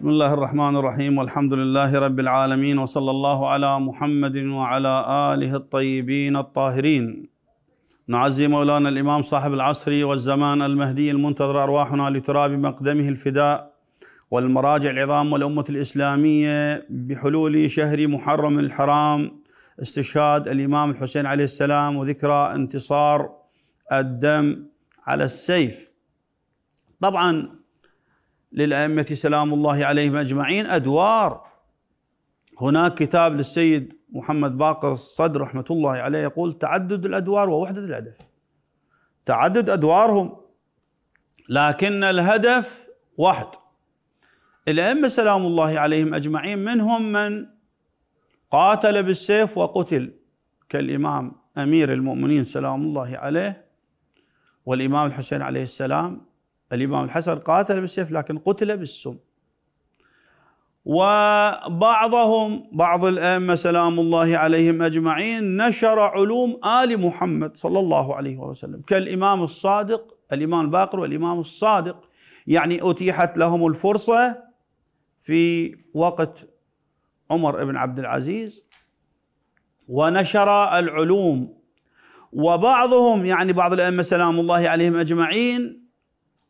بسم الله الرحمن الرحيم والحمد لله رب العالمين وصلى الله على محمد وعلى آله الطيبين الطاهرين نعزي مولانا الإمام صاحب العصر والزمان المهدي المنتظر أرواحنا لتراب مقدمه الفداء والمراجع العظام والأمة الإسلامية بحلول شهر محرم الحرام استشهاد الإمام الحسين عليه السلام وذكرى انتصار الدم على السيف طبعا للأئمة سلام الله عليهم أجمعين أدوار هناك كتاب للسيد محمد باقر الصدر رحمة الله عليه يقول تعدد الأدوار ووحدة الهدف تعدد أدوارهم لكن الهدف واحد الأئمة سلام الله عليهم أجمعين منهم من قاتل بالسيف وقتل كالإمام أمير المؤمنين سلام الله عليه والإمام الحسين عليه السلام الإمام الحسن قاتل بالسيف لكن قتل بالسم وبعضهم بعض الأئمة سلام الله عليهم أجمعين نشر علوم آل محمد صلى الله عليه وسلم كالإمام الصادق الإمام الباقر والإمام الصادق يعني أتيحت لهم الفرصة في وقت عمر بن عبد العزيز ونشر العلوم وبعضهم يعني بعض الأئمة سلام الله عليهم أجمعين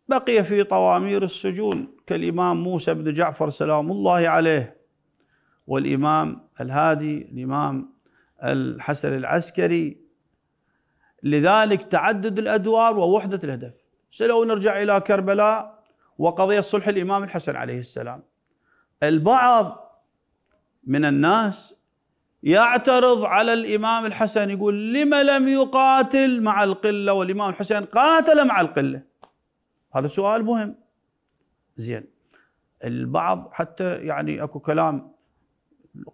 بقي في طوامير السجون كالإمام موسى بن جعفر سلام الله عليه والإمام الهادي الإمام الحسن العسكري لذلك تعدد الأدوار ووحدة الهدف سلو نرجع إلى كربلاء وقضية صلح الإمام الحسن عليه السلام البعض من الناس يعترض على الإمام الحسن يقول لما لم يقاتل مع القلة والإمام الحسين قاتل مع القلة هذا سؤال مهم زين البعض حتى يعني اكو كلام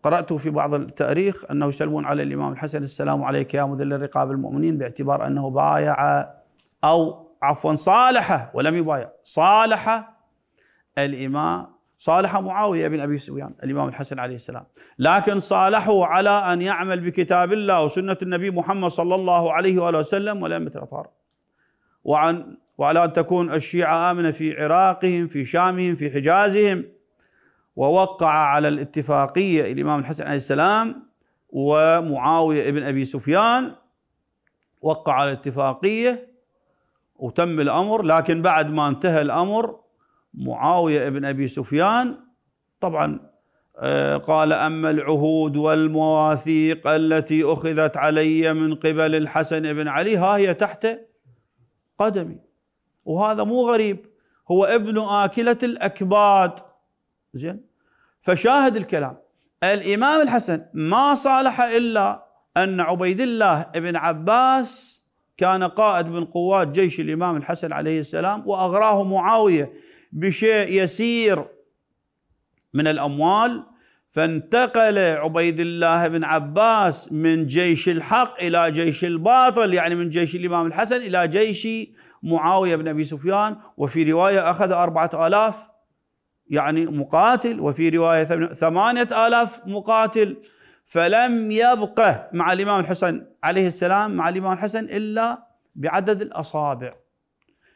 قراته في بعض التاريخ انه يسلمون على الامام الحسن السلام عليك يا مذل رقاب المؤمنين باعتبار انه بايع او عفوا صالح ولم يبايع صالح الامام صالح معاويه بن ابي سفيان الامام الحسن عليه السلام لكن صالحه على ان يعمل بكتاب الله وسنه النبي محمد صلى الله عليه واله وسلم ولم يتاثر وعن وعلى أن تكون الشيعة آمنة في عراقهم في شامهم في حجازهم ووقع على الاتفاقية الإمام الحسن عليه السلام ومعاوية ابن أبي سفيان وقع على الاتفاقية وتم الأمر لكن بعد ما انتهى الأمر معاوية ابن أبي سفيان طبعا آه، قال أما العهود والمواثيق التي أخذت علي من قبل الحسن بن علي ها هي تحت قدمي وهذا مو غريب هو ابن آكلة الأكباد زين فشاهد الكلام الإمام الحسن ما صالح إلا أن عبيد الله بن عباس كان قائد من قوات جيش الإمام الحسن عليه السلام وأغراه معاوية بشيء يسير من الأموال فانتقل عبيد الله بن عباس من جيش الحق إلى جيش الباطل يعني من جيش الإمام الحسن إلى جيش معاوية بن أبي سفيان وفي رواية أخذ أربعة آلاف يعني مقاتل وفي رواية ثمانية آلاف مقاتل فلم يبقى مع الإمام الحسن عليه السلام مع الإمام الحسن إلا بعدد الأصابع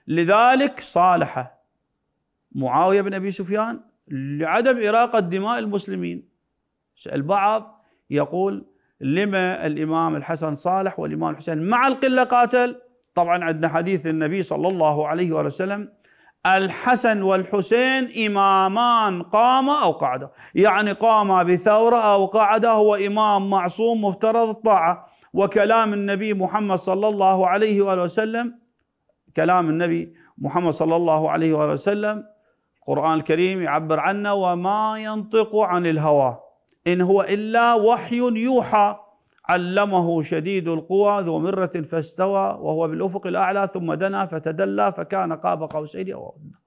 لذلك صالح معاوية بن أبي سفيان لعدم إراقة دماء المسلمين البعض يقول لما الإمام الحسن صالح والإمام الحسين مع القلة قاتل طبعا عندنا حديث النبي صلى الله عليه وآله وسلم الحسن والحسين إمامان قام أو قعدا يعني قام بثورة أو قعدا هو إمام معصوم مفترض الطاعة وكلام النبي محمد صلى الله عليه وآله وسلم كلام النبي محمد صلى الله عليه وآله وسلم القرآن الكريم يعبر عنه وما ينطق عن الهوى إن هو إلا وحي يوحى علمه شديد القوى ذو مرة فاستوى وهو بالأفق الأعلى ثم دنا فتدلى فكان قاب قوسين أو أدنى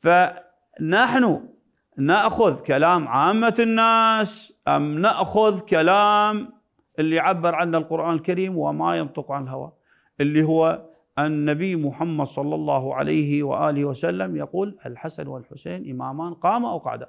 فنحن نأخذ كلام عامة الناس أم نأخذ كلام اللي يعبر عنه القرآن الكريم وما ينطق عن الهوى اللي هو النبي محمد صلى الله عليه وآله وسلم يقول الحسن والحسين إمامان قام أو قعدا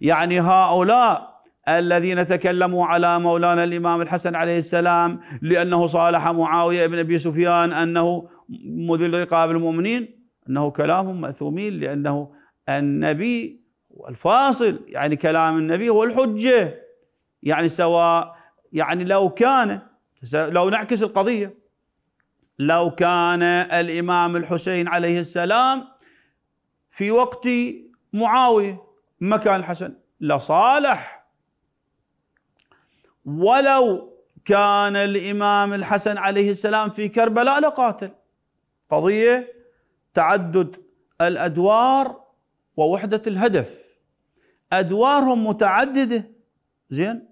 يعني هؤلاء الذين تكلموا على مولانا الإمام الحسن عليه السلام لأنه صالح معاوية بن أبي سفيان أنه مذل رقاب المؤمنين أنه كلامهم مأثومين لأنه النبي والفاصل يعني كلام النبي هو الحجة يعني سواء يعني لو كان لو نعكس القضية لو كان الإمام الحسين عليه السلام في وقت معاوية مكان الحسن لصالح ولو كان الامام الحسن عليه السلام في كربلاء لقاتل قضيه تعدد الادوار ووحده الهدف ادوارهم متعدده زين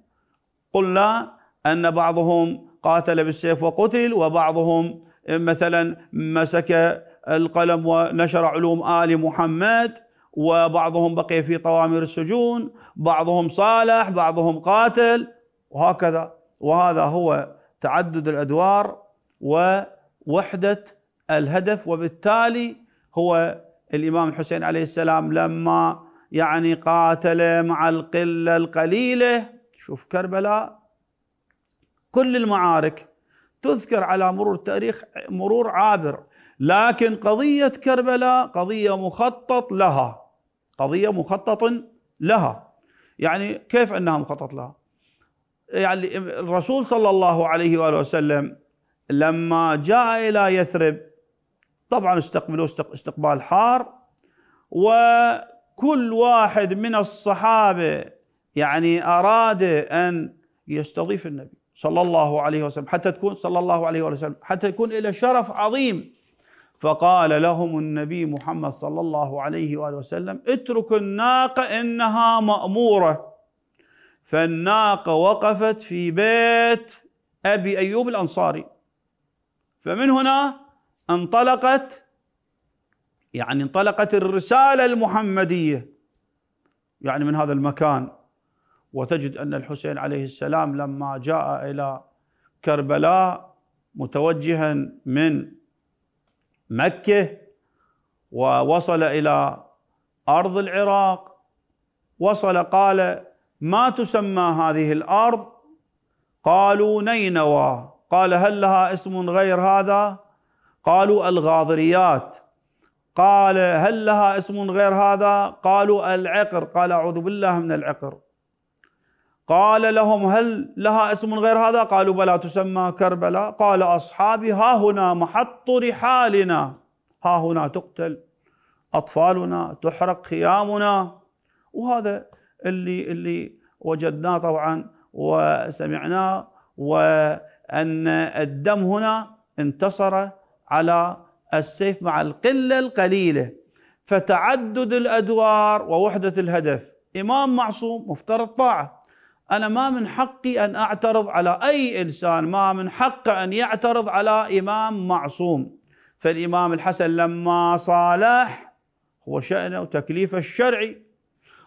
قلنا ان بعضهم قاتل بالسيف وقتل وبعضهم مثلا مسك القلم ونشر علوم ال محمد وبعضهم بقي في طوامر السجون بعضهم صالح بعضهم قاتل وهكذا وهذا هو تعدد الادوار ووحده الهدف وبالتالي هو الامام الحسين عليه السلام لما يعني قاتل مع القله القليله شوف كربلاء كل المعارك تذكر على مرور التاريخ مرور عابر لكن قضيه كربلاء قضيه مخطط لها قضيه مخطط لها يعني كيف انها مخطط لها يعني الرسول صلى الله عليه واله وسلم لما جاء الى يثرب طبعا استقبلوه استقبال حار وكل واحد من الصحابه يعني اراد ان يستضيف النبي صلى الله عليه وسلم حتى تكون صلى الله عليه وسلم حتى يكون له شرف عظيم فقال لهم النبي محمد صلى الله عليه واله وسلم اتركوا الناقه انها ماموره فالناقة وقفت في بيت أبي أيوب الأنصاري فمن هنا انطلقت يعني انطلقت الرسالة المحمدية يعني من هذا المكان وتجد أن الحسين عليه السلام لما جاء إلى كربلاء متوجها من مكة ووصل إلى أرض العراق وصل قال ما تسمى هذه الارض قالوا نينوى قال هل لها اسم غير هذا قالوا الغاضريات قال هل لها اسم غير هذا قالوا العقر قال اعوذ بالله من العقر قال لهم هل لها اسم غير هذا قالوا بلى تسمى كربلاء قال اصحابي ها هنا محط رحالنا ها هنا تقتل اطفالنا تحرق خيامنا وهذا اللي اللي وجدناه طبعا وسمعناه وان الدم هنا انتصر على السيف مع القله القليله فتعدد الادوار ووحده الهدف امام معصوم مفترض طاعه انا ما من حقي ان اعترض على اي انسان ما من حقه ان يعترض على امام معصوم فالامام الحسن لما صالح هو شانه وتكليفه الشرعي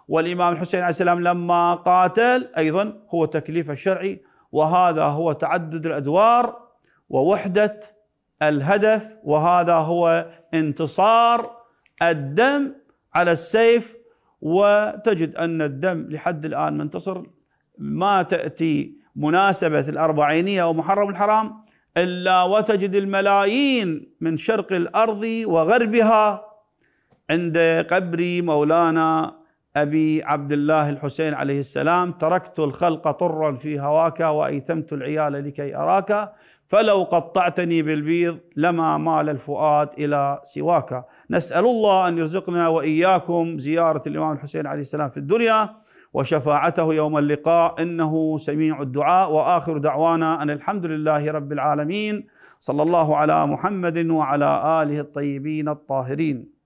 والإمام الحسين عليه السلام لما قاتل أيضا هو تكليف الشرعي وهذا هو تعدد الأدوار ووحدة الهدف وهذا هو انتصار الدم على السيف وتجد أن الدم لحد الآن منتصر ما تأتي مناسبة الأربعينية أو محرم الحرام إلا وتجد الملايين من شرق الأرض وغربها عند قبر مولانا أبي عبد الله الحسين عليه السلام تركت الخلق طرا في هواك وأيتمت العيال لكي أراك فلو قطعتني بالبيض لما مال الفؤاد إلى سواك نسأل الله أن يرزقنا وإياكم زيارة الإمام الحسين عليه السلام في الدنيا وشفاعته يوم اللقاء إنه سميع الدعاء وآخر دعوانا أن الحمد لله رب العالمين صلى الله على محمد وعلى آله الطيبين الطاهرين